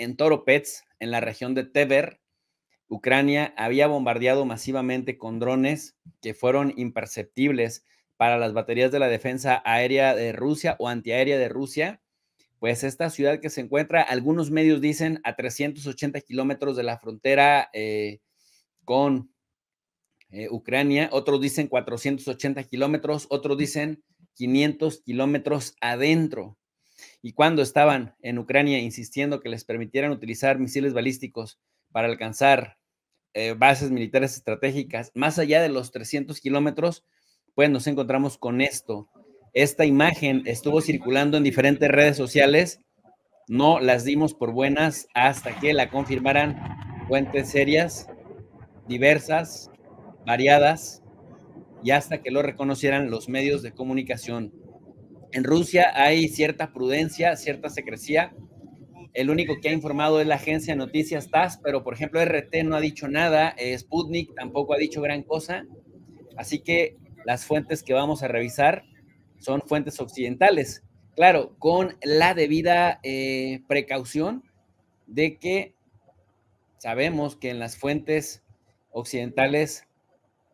en Toropets, en la región de Tever, Ucrania había bombardeado masivamente con drones que fueron imperceptibles para las baterías de la defensa aérea de Rusia o antiaérea de Rusia. Pues esta ciudad que se encuentra, algunos medios dicen, a 380 kilómetros de la frontera eh, con eh, Ucrania, otros dicen 480 kilómetros, otros dicen 500 kilómetros adentro y cuando estaban en Ucrania insistiendo que les permitieran utilizar misiles balísticos para alcanzar eh, bases militares estratégicas más allá de los 300 kilómetros, pues nos encontramos con esto. Esta imagen estuvo circulando en diferentes redes sociales, no las dimos por buenas hasta que la confirmaran fuentes serias, diversas, variadas, y hasta que lo reconocieran los medios de comunicación. En Rusia hay cierta prudencia, cierta secrecía. El único que ha informado es la agencia de noticias TAS, pero por ejemplo RT no ha dicho nada, eh, Sputnik tampoco ha dicho gran cosa. Así que las fuentes que vamos a revisar son fuentes occidentales. Claro, con la debida eh, precaución de que sabemos que en las fuentes occidentales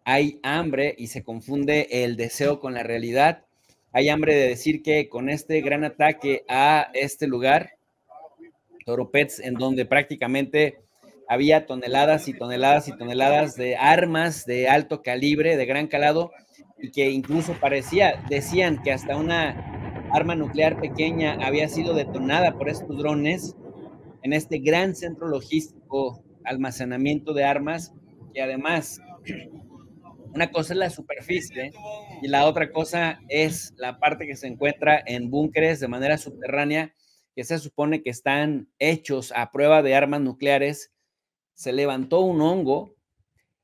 hay hambre y se confunde el deseo con la realidad hay hambre de decir que con este gran ataque a este lugar, Toro en donde prácticamente había toneladas y toneladas y toneladas de armas de alto calibre, de gran calado, y que incluso parecía, decían que hasta una arma nuclear pequeña había sido detonada por estos drones en este gran centro logístico, almacenamiento de armas, que además una cosa es la superficie y la otra cosa es la parte que se encuentra en búnkeres de manera subterránea, que se supone que están hechos a prueba de armas nucleares. Se levantó un hongo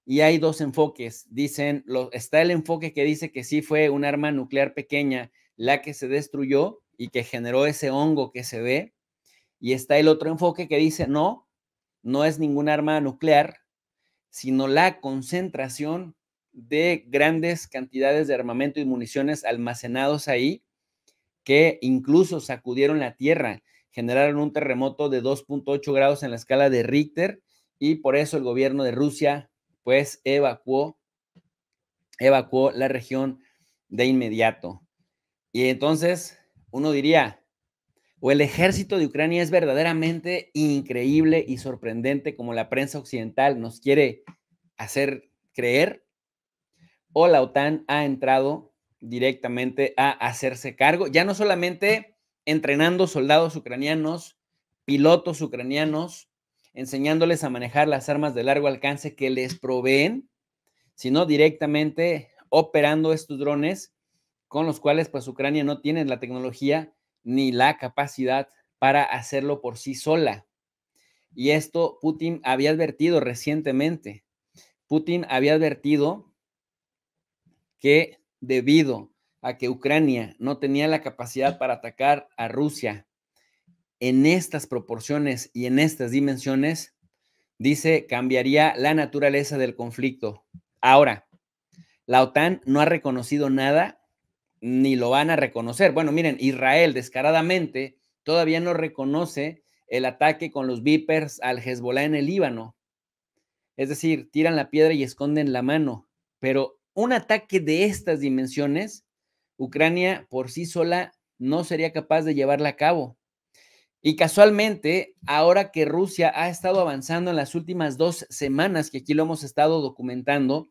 y hay dos enfoques. Dicen, está el enfoque que dice que sí fue un arma nuclear pequeña la que se destruyó y que generó ese hongo que se ve. Y está el otro enfoque que dice, no, no es ningún arma nuclear, sino la concentración de grandes cantidades de armamento y municiones almacenados ahí, que incluso sacudieron la Tierra, generaron un terremoto de 2.8 grados en la escala de Richter y por eso el gobierno de Rusia pues evacuó, evacuó la región de inmediato. Y entonces uno diría, o el ejército de Ucrania es verdaderamente increíble y sorprendente como la prensa occidental nos quiere hacer creer, o la OTAN ha entrado directamente a hacerse cargo, ya no solamente entrenando soldados ucranianos, pilotos ucranianos, enseñándoles a manejar las armas de largo alcance que les proveen, sino directamente operando estos drones con los cuales pues Ucrania no tiene la tecnología ni la capacidad para hacerlo por sí sola. Y esto Putin había advertido recientemente. Putin había advertido que debido a que Ucrania no tenía la capacidad para atacar a Rusia en estas proporciones y en estas dimensiones, dice, cambiaría la naturaleza del conflicto. Ahora, la OTAN no ha reconocido nada ni lo van a reconocer. Bueno, miren, Israel descaradamente todavía no reconoce el ataque con los Vipers al Hezbollah en el Líbano. Es decir, tiran la piedra y esconden la mano, pero un ataque de estas dimensiones, Ucrania por sí sola no sería capaz de llevarla a cabo. Y casualmente, ahora que Rusia ha estado avanzando en las últimas dos semanas, que aquí lo hemos estado documentando,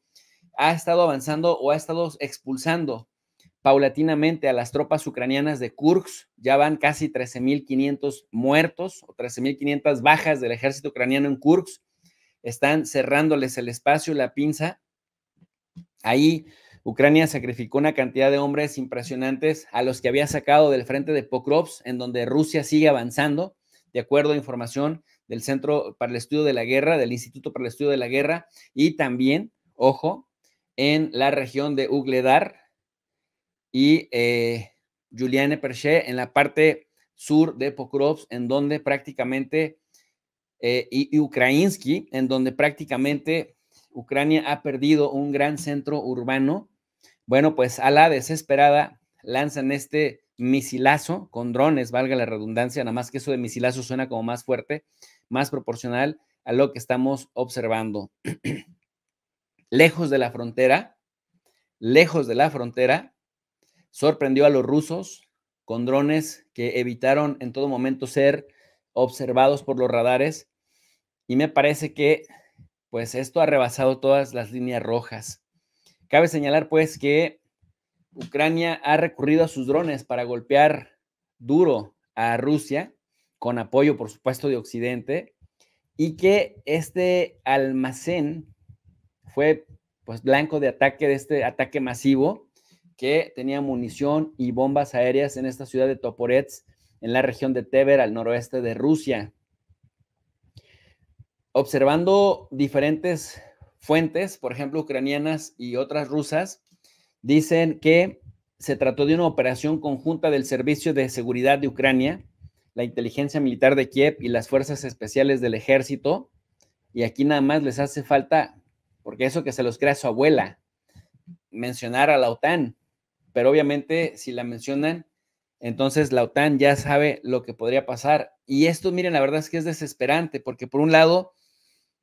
ha estado avanzando o ha estado expulsando paulatinamente a las tropas ucranianas de Kursk. Ya van casi 13.500 muertos o 13.500 bajas del ejército ucraniano en Kursk. Están cerrándoles el espacio, la pinza. Ahí Ucrania sacrificó una cantidad de hombres impresionantes a los que había sacado del frente de Pokrovsk, en donde Rusia sigue avanzando, de acuerdo a información del Centro para el Estudio de la Guerra, del Instituto para el Estudio de la Guerra, y también, ojo, en la región de Ugledar y Juliane eh, Perché en la parte sur de Pokrovsk, en donde prácticamente, eh, y, y Ukrainsky, en donde prácticamente Ucrania ha perdido un gran centro urbano. Bueno, pues a la desesperada lanzan este misilazo con drones, valga la redundancia, nada más que eso de misilazo suena como más fuerte, más proporcional a lo que estamos observando. lejos de la frontera, lejos de la frontera, sorprendió a los rusos con drones que evitaron en todo momento ser observados por los radares. Y me parece que pues esto ha rebasado todas las líneas rojas. Cabe señalar pues que Ucrania ha recurrido a sus drones para golpear duro a Rusia, con apoyo por supuesto de Occidente, y que este almacén fue pues blanco de ataque, de este ataque masivo que tenía munición y bombas aéreas en esta ciudad de Toporets, en la región de Tever, al noroeste de Rusia observando diferentes fuentes, por ejemplo, ucranianas y otras rusas, dicen que se trató de una operación conjunta del Servicio de Seguridad de Ucrania, la inteligencia militar de Kiev y las fuerzas especiales del ejército. Y aquí nada más les hace falta, porque eso que se los crea su abuela, mencionar a la OTAN. Pero obviamente si la mencionan, entonces la OTAN ya sabe lo que podría pasar. Y esto, miren, la verdad es que es desesperante, porque por un lado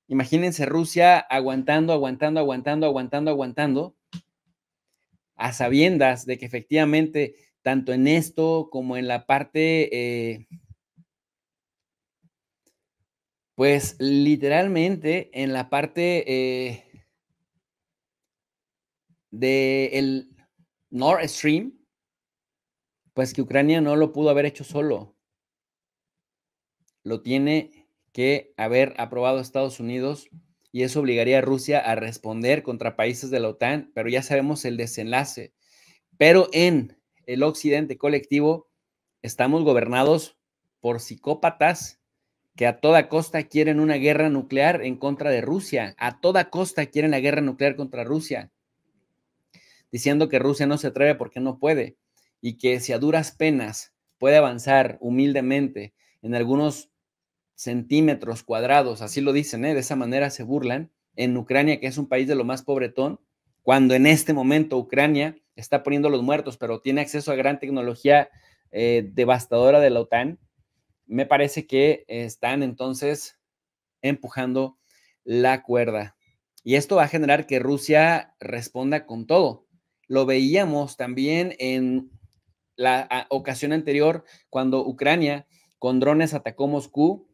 Imagínense Rusia aguantando, aguantando, aguantando, aguantando, aguantando, a sabiendas de que efectivamente, tanto en esto como en la parte, eh, pues literalmente en la parte eh, del Nord Stream, pues que Ucrania no lo pudo haber hecho solo. Lo tiene que haber aprobado Estados Unidos y eso obligaría a Rusia a responder contra países de la OTAN, pero ya sabemos el desenlace. Pero en el occidente colectivo estamos gobernados por psicópatas que a toda costa quieren una guerra nuclear en contra de Rusia, a toda costa quieren la guerra nuclear contra Rusia, diciendo que Rusia no se atreve porque no puede y que si a duras penas puede avanzar humildemente en algunos centímetros cuadrados, así lo dicen, ¿eh? de esa manera se burlan, en Ucrania, que es un país de lo más pobretón, cuando en este momento Ucrania está poniendo los muertos, pero tiene acceso a gran tecnología eh, devastadora de la OTAN, me parece que están entonces empujando la cuerda. Y esto va a generar que Rusia responda con todo. Lo veíamos también en la ocasión anterior, cuando Ucrania con drones atacó Moscú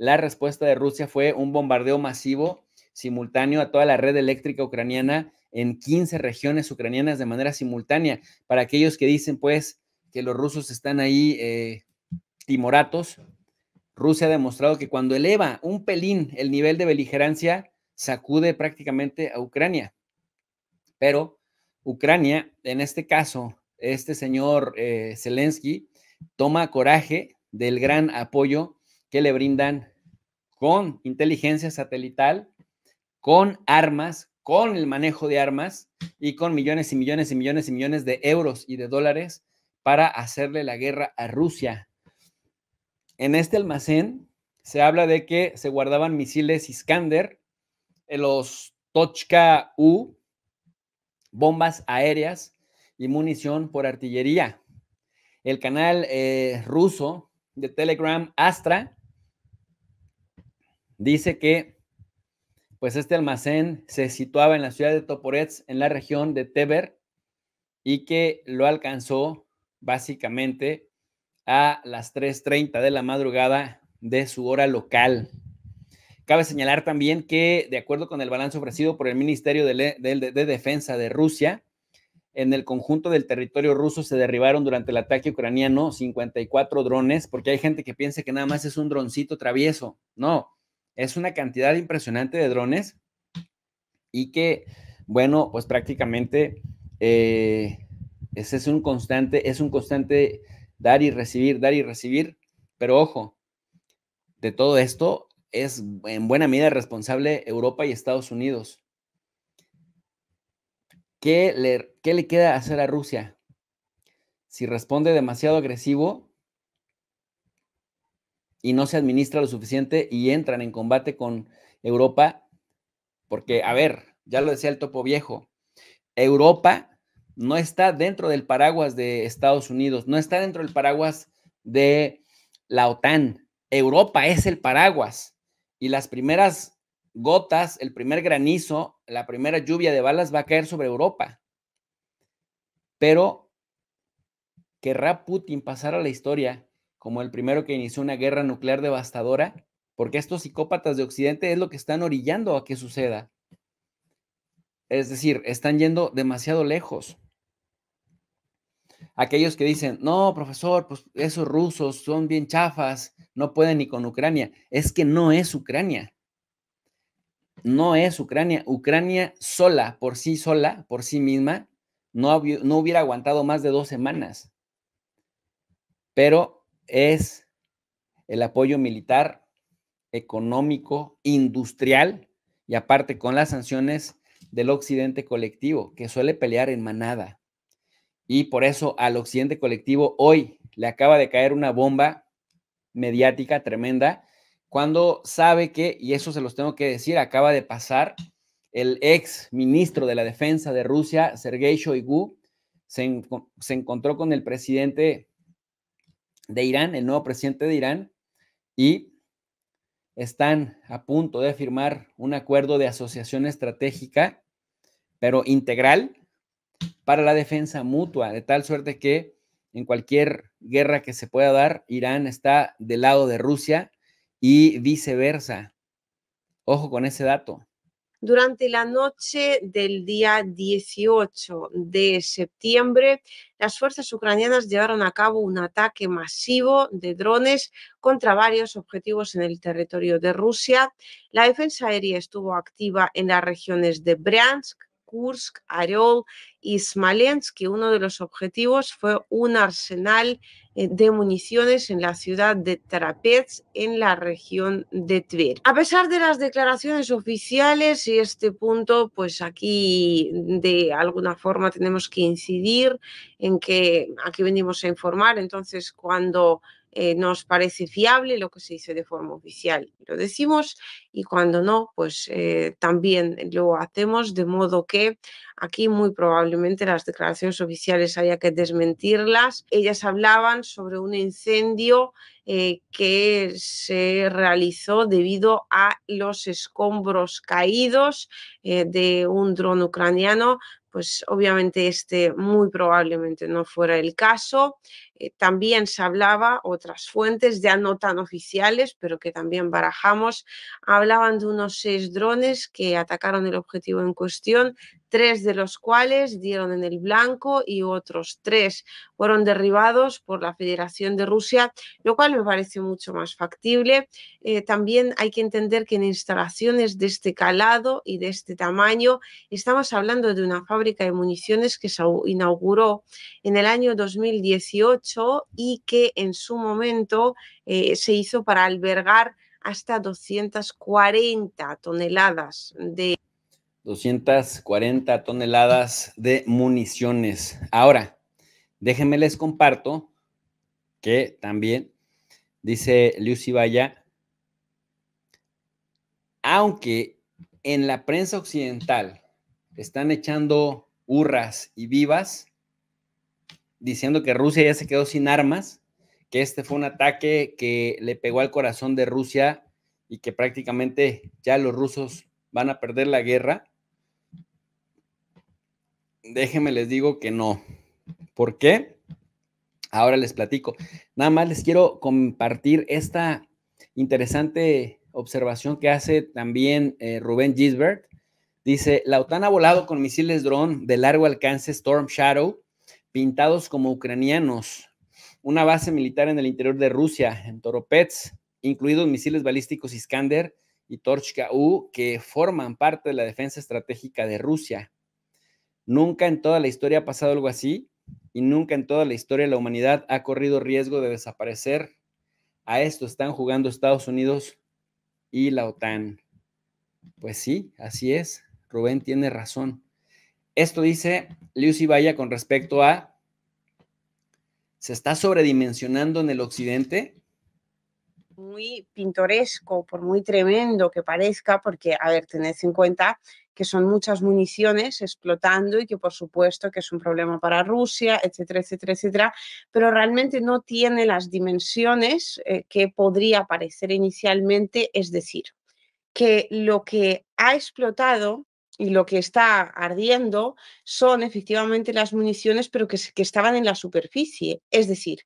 la respuesta de Rusia fue un bombardeo masivo simultáneo a toda la red eléctrica ucraniana en 15 regiones ucranianas de manera simultánea. Para aquellos que dicen, pues, que los rusos están ahí eh, timoratos, Rusia ha demostrado que cuando eleva un pelín el nivel de beligerancia, sacude prácticamente a Ucrania. Pero Ucrania, en este caso, este señor eh, Zelensky, toma coraje del gran apoyo que le brindan con inteligencia satelital, con armas, con el manejo de armas y con millones y millones y millones y millones de euros y de dólares para hacerle la guerra a Rusia. En este almacén se habla de que se guardaban misiles Iskander, los Tochka U, bombas aéreas y munición por artillería. El canal eh, ruso de Telegram Astra Dice que pues este almacén se situaba en la ciudad de Toporets, en la región de Teber, y que lo alcanzó básicamente a las 3.30 de la madrugada de su hora local. Cabe señalar también que, de acuerdo con el balance ofrecido por el Ministerio de, de Defensa de Rusia, en el conjunto del territorio ruso se derribaron durante el ataque ucraniano 54 drones, porque hay gente que piensa que nada más es un droncito travieso. No, es una cantidad impresionante de drones y que, bueno, pues prácticamente eh, es un constante, es un constante dar y recibir, dar y recibir, pero ojo, de todo esto es en buena medida responsable Europa y Estados Unidos. ¿Qué le, ¿Qué le queda hacer a Rusia? Si responde demasiado agresivo, y no se administra lo suficiente y entran en combate con Europa, porque, a ver, ya lo decía el topo viejo, Europa no está dentro del paraguas de Estados Unidos, no está dentro del paraguas de la OTAN. Europa es el paraguas y las primeras gotas, el primer granizo, la primera lluvia de balas va a caer sobre Europa. Pero querrá Putin pasar a la historia como el primero que inició una guerra nuclear devastadora, porque estos psicópatas de Occidente es lo que están orillando a que suceda. Es decir, están yendo demasiado lejos. Aquellos que dicen, no, profesor, pues esos rusos son bien chafas, no pueden ni con Ucrania. Es que no es Ucrania. No es Ucrania. Ucrania sola, por sí sola, por sí misma, no, no hubiera aguantado más de dos semanas. Pero es el apoyo militar, económico, industrial y aparte con las sanciones del occidente colectivo, que suele pelear en manada. Y por eso al occidente colectivo hoy le acaba de caer una bomba mediática tremenda cuando sabe que, y eso se los tengo que decir, acaba de pasar el ex ministro de la Defensa de Rusia, Sergei Shoigu, se, se encontró con el presidente de Irán, el nuevo presidente de Irán, y están a punto de firmar un acuerdo de asociación estratégica, pero integral, para la defensa mutua, de tal suerte que en cualquier guerra que se pueda dar, Irán está del lado de Rusia y viceversa. Ojo con ese dato. Durante la noche del día 18 de septiembre, las fuerzas ucranianas llevaron a cabo un ataque masivo de drones contra varios objetivos en el territorio de Rusia. La defensa aérea estuvo activa en las regiones de Bransk, Kursk, Areol y Smolensk, y uno de los objetivos fue un arsenal eh, de municiones en la ciudad de Trapez en la región de Tver. A pesar de las declaraciones oficiales y este punto, pues aquí de alguna forma tenemos que incidir en que aquí venimos a informar, entonces cuando eh, nos parece fiable lo que se dice de forma oficial, lo decimos y cuando no, pues eh, también lo hacemos, de modo que aquí muy probablemente las declaraciones oficiales haya que desmentirlas. Ellas hablaban sobre un incendio eh, que se realizó debido a los escombros caídos de un dron ucraniano pues obviamente este muy probablemente no fuera el caso. Eh, también se hablaba, otras fuentes ya no tan oficiales, pero que también barajamos, hablaban de unos seis drones que atacaron el objetivo en cuestión, tres de los cuales dieron en el blanco y otros tres fueron derribados por la Federación de Rusia, lo cual me parece mucho más factible. Eh, también hay que entender que en instalaciones de este calado y de este tamaño estamos hablando de una fábrica de municiones que se inauguró en el año 2018 y que en su momento eh, se hizo para albergar hasta 240 toneladas de 240 toneladas de municiones. Ahora, déjenme les comparto que también dice Lucy vaya aunque en la prensa occidental están echando hurras y vivas, diciendo que Rusia ya se quedó sin armas, que este fue un ataque que le pegó al corazón de Rusia y que prácticamente ya los rusos van a perder la guerra déjenme les digo que no. ¿Por qué? Ahora les platico. Nada más les quiero compartir esta interesante observación que hace también eh, Rubén Gisbert. Dice, la OTAN ha volado con misiles dron de largo alcance Storm Shadow, pintados como ucranianos, una base militar en el interior de Rusia, en Toropets, incluidos misiles balísticos Iskander y Torchka-U, que forman parte de la defensa estratégica de Rusia. Nunca en toda la historia ha pasado algo así y nunca en toda la historia de la humanidad ha corrido riesgo de desaparecer. A esto están jugando Estados Unidos y la OTAN. Pues sí, así es. Rubén tiene razón. Esto dice Lucy Vaya con respecto a, ¿se está sobredimensionando en el occidente? muy pintoresco, por muy tremendo que parezca, porque, a ver, tened en cuenta que son muchas municiones explotando y que por supuesto que es un problema para Rusia, etcétera, etcétera, etcétera, pero realmente no tiene las dimensiones eh, que podría parecer inicialmente, es decir, que lo que ha explotado y lo que está ardiendo son efectivamente las municiones, pero que, que estaban en la superficie. Es decir,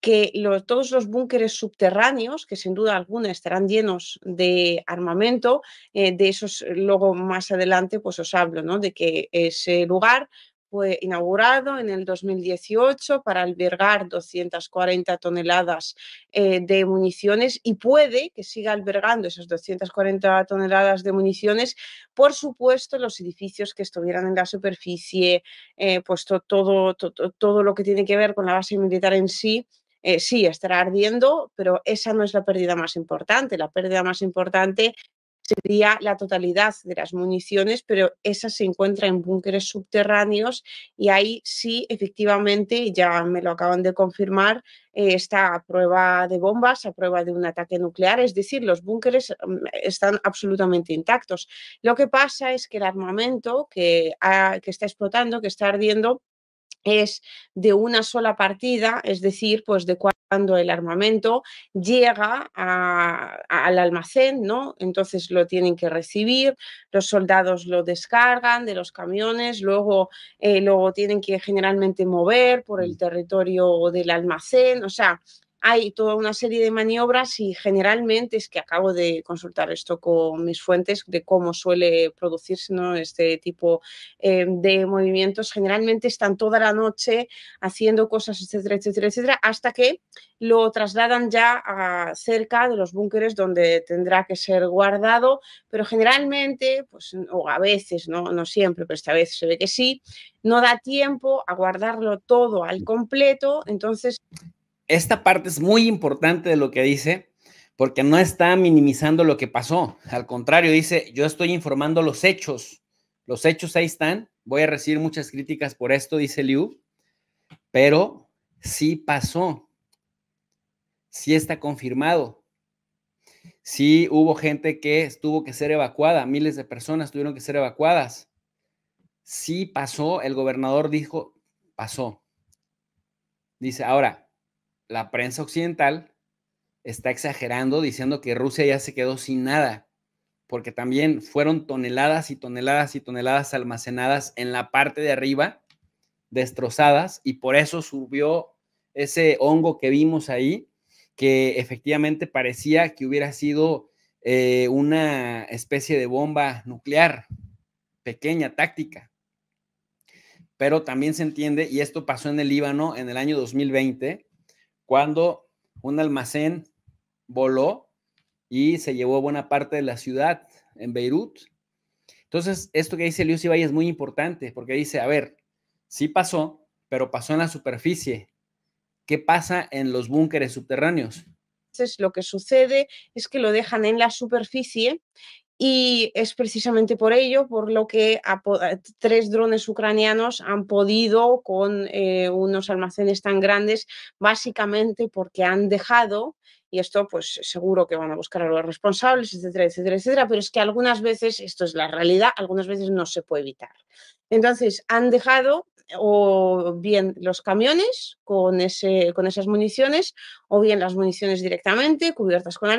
que todos los búnkeres subterráneos, que sin duda alguna estarán llenos de armamento, eh, de esos eh, luego más adelante pues os hablo, ¿no? De que ese lugar fue inaugurado en el 2018 para albergar 240 toneladas eh, de municiones y puede que siga albergando esas 240 toneladas de municiones, por supuesto, los edificios que estuvieran en la superficie, eh, puesto todo, todo lo que tiene que ver con la base militar en sí, eh, sí, estará ardiendo, pero esa no es la pérdida más importante. La pérdida más importante sería la totalidad de las municiones, pero esa se encuentra en búnkeres subterráneos y ahí sí, efectivamente, ya me lo acaban de confirmar, eh, está a prueba de bombas, a prueba de un ataque nuclear, es decir, los búnkeres mm, están absolutamente intactos. Lo que pasa es que el armamento que está explotando, que está ardiendo, es de una sola partida, es decir, pues de cuando el armamento llega al almacén, ¿no? Entonces lo tienen que recibir, los soldados lo descargan de los camiones, luego eh, tienen que generalmente mover por el mm. territorio del almacén, o sea, hay toda una serie de maniobras y generalmente es que acabo de consultar esto con mis fuentes de cómo suele producirse ¿no? este tipo eh, de movimientos. Generalmente están toda la noche haciendo cosas, etcétera, etcétera, etcétera, hasta que lo trasladan ya a cerca de los búnkeres donde tendrá que ser guardado, pero generalmente, pues, o a veces, no, no siempre, pero esta vez se ve que sí, no da tiempo a guardarlo todo al completo, entonces esta parte es muy importante de lo que dice, porque no está minimizando lo que pasó. Al contrario, dice, yo estoy informando los hechos. Los hechos ahí están. Voy a recibir muchas críticas por esto, dice Liu, pero sí pasó. Sí está confirmado. Sí hubo gente que tuvo que ser evacuada. Miles de personas tuvieron que ser evacuadas. Sí pasó. El gobernador dijo, pasó. Dice, ahora, la prensa occidental está exagerando diciendo que Rusia ya se quedó sin nada, porque también fueron toneladas y toneladas y toneladas almacenadas en la parte de arriba, destrozadas, y por eso subió ese hongo que vimos ahí, que efectivamente parecía que hubiera sido eh, una especie de bomba nuclear, pequeña, táctica. Pero también se entiende, y esto pasó en el Líbano en el año 2020, cuando un almacén voló y se llevó buena parte de la ciudad en Beirut. Entonces, esto que dice Lucy Valle es muy importante porque dice, a ver, sí pasó, pero pasó en la superficie. ¿Qué pasa en los búnkeres subterráneos? Entonces, lo que sucede es que lo dejan en la superficie y es precisamente por ello por lo que eh, tres drones ucranianos han podido con eh, unos almacenes tan grandes, básicamente porque han dejado y esto pues seguro que van a buscar a los responsables, etcétera, etcétera, etcétera, pero es que algunas veces, esto es la realidad, algunas veces no se puede evitar. Entonces, han dejado o bien los camiones con, ese, con esas municiones o bien las municiones directamente, cubiertas con,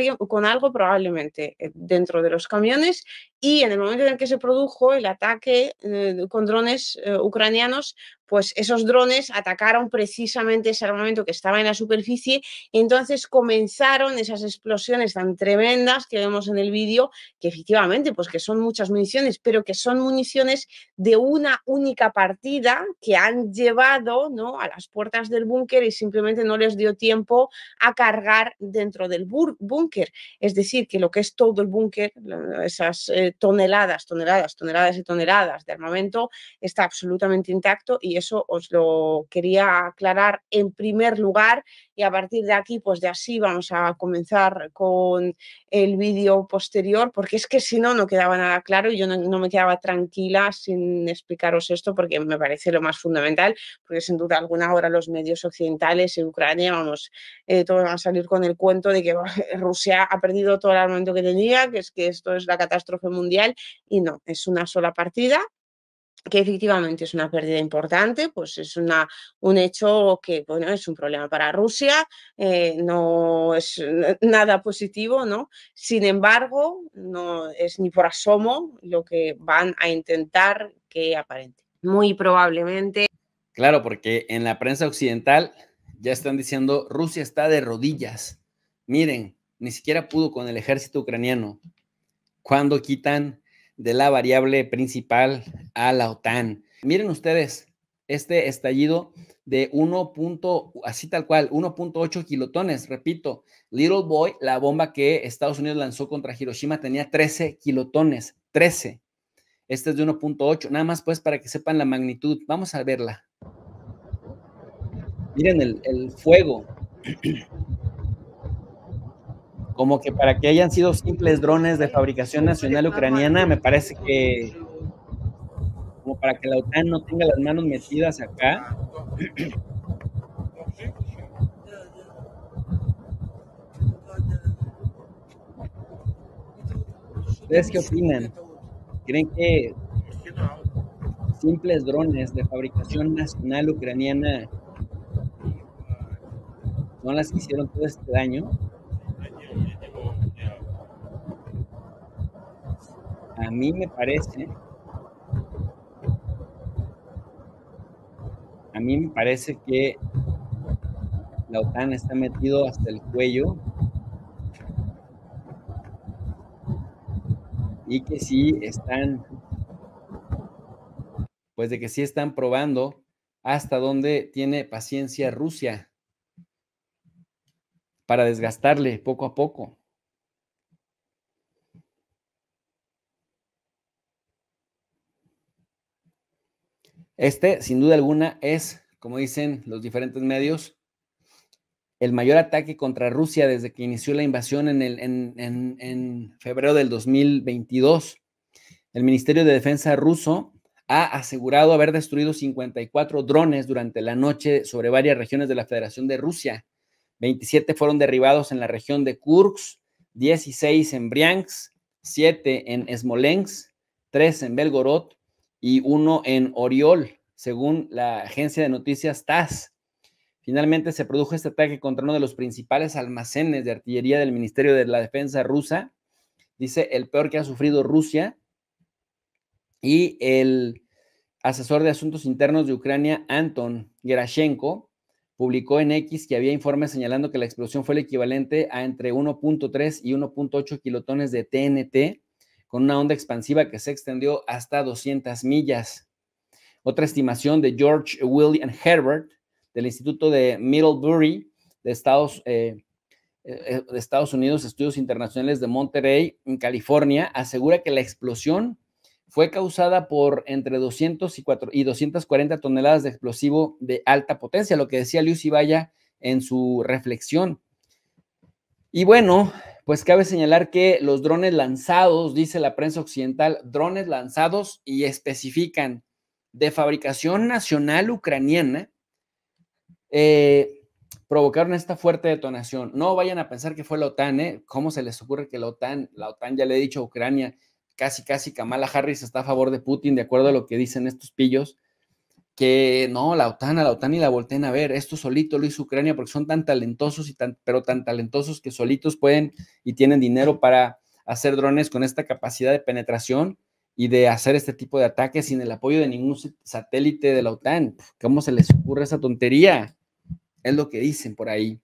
algo, probablemente eh, dentro de los camiones. Y en el momento en el que se produjo el ataque eh, con drones eh, ucranianos, pues esos drones atacaron precisamente ese armamento que estaba en la superficie. entonces comenzaron esas explosiones tan tremendas que vemos en el vídeo, que efectivamente, pues que son muchas municiones, pero que son municiones de una única partida que han llevado ¿no? a las puertas del búnker y simplemente no les dio tiempo a cargar dentro del búnker. Es decir, que lo que es todo el búnker, esas eh, toneladas, toneladas, toneladas y toneladas de armamento, está absolutamente intacto y eso os lo quería aclarar en primer lugar y a partir de aquí, pues de así vamos a comenzar con el vídeo posterior, porque es que si no, no quedaba nada claro y yo no, no me quedaba tranquila sin explicaros esto, porque me parece lo más fundamental, porque sin duda alguna ahora los medios occidentales en Ucrania, vamos, eh, todo va a salir con el cuento de que Rusia ha perdido todo el armamento que tenía, que es que esto es la catástrofe mundial y no, es una sola partida que efectivamente es una pérdida importante, pues es una, un hecho que, bueno, es un problema para Rusia, eh, no es nada positivo, ¿no? Sin embargo, no es ni por asomo lo que van a intentar que aparente. Muy probablemente. Claro, porque en la prensa occidental ya están diciendo, Rusia está de rodillas. Miren, ni siquiera pudo con el ejército ucraniano. Cuando quitan de la variable principal a la OTAN. Miren ustedes este estallido de 1. así tal cual, 1.8 kilotones. Repito, Little Boy, la bomba que Estados Unidos lanzó contra Hiroshima tenía 13 kilotones, 13. Este es de 1.8, nada más pues para que sepan la magnitud. Vamos a verla. Miren el, fuego. Como que para que hayan sido simples drones de fabricación nacional ucraniana, me parece que como para que la OTAN no tenga las manos metidas acá. ¿Ustedes qué opinan? ¿Creen que simples drones de fabricación nacional ucraniana ¿No las hicieron todo este daño. A mí me parece, a mí me parece que la OTAN está metido hasta el cuello y que sí están, pues de que sí están probando hasta dónde tiene paciencia Rusia para desgastarle poco a poco. Este, sin duda alguna, es, como dicen los diferentes medios, el mayor ataque contra Rusia desde que inició la invasión en, febrero del 2022. El Ministerio de Defensa ruso ha asegurado haber destruido 54 drones durante la noche sobre varias regiones de la Federación de Rusia, 27 fueron derribados en la región de Kursk, 16 en Briansk, 7 en Smolensk, 3 en Belgorod y 1 en Oriol, según la agencia de noticias TASS. Finalmente se produjo este ataque contra uno de los principales almacenes de artillería del Ministerio de la Defensa rusa, dice el peor que ha sufrido Rusia, y el asesor de asuntos internos de Ucrania, Anton Gerashenko, publicó en X que había informes señalando que la explosión fue el equivalente a entre 1.3 y 1.8 kilotones de TNT, con una onda expansiva que se extendió hasta 200 millas. Otra estimación de George William Herbert del Instituto de Middlebury de Estados, eh, eh, eh, de Estados Unidos, Estudios Internacionales de Monterrey, en California, asegura que la explosión fue causada por entre 200 y, 240 toneladas de explosivo de alta potencia, lo que decía Lucy Vaya en su reflexión. Y bueno, pues cabe señalar que los drones lanzados, dice la prensa occidental, drones lanzados y especifican de fabricación nacional ucraniana, eh, provocaron esta fuerte detonación. No vayan a pensar que fue la OTAN, ¿eh? ¿Cómo se les ocurre que la OTAN, la OTAN ya le he dicho a Ucrania, casi, casi Kamala Harris está a favor de Putin, de acuerdo a lo que dicen estos pillos, que no, la OTAN, a la OTAN y la volteen a ver, esto solito lo hizo Ucrania porque son tan talentosos, y tan, pero tan talentosos que solitos pueden y tienen dinero para hacer drones con esta capacidad de penetración y de hacer este tipo de ataques sin el apoyo de ningún satélite de la OTAN. ¿Cómo se les ocurre esa tontería? Es lo que dicen por ahí.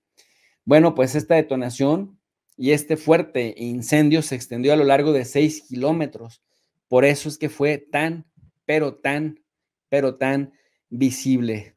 Bueno, pues esta detonación y este fuerte incendio se extendió a lo largo de seis kilómetros. Por eso es que fue tan, pero tan, pero tan visible.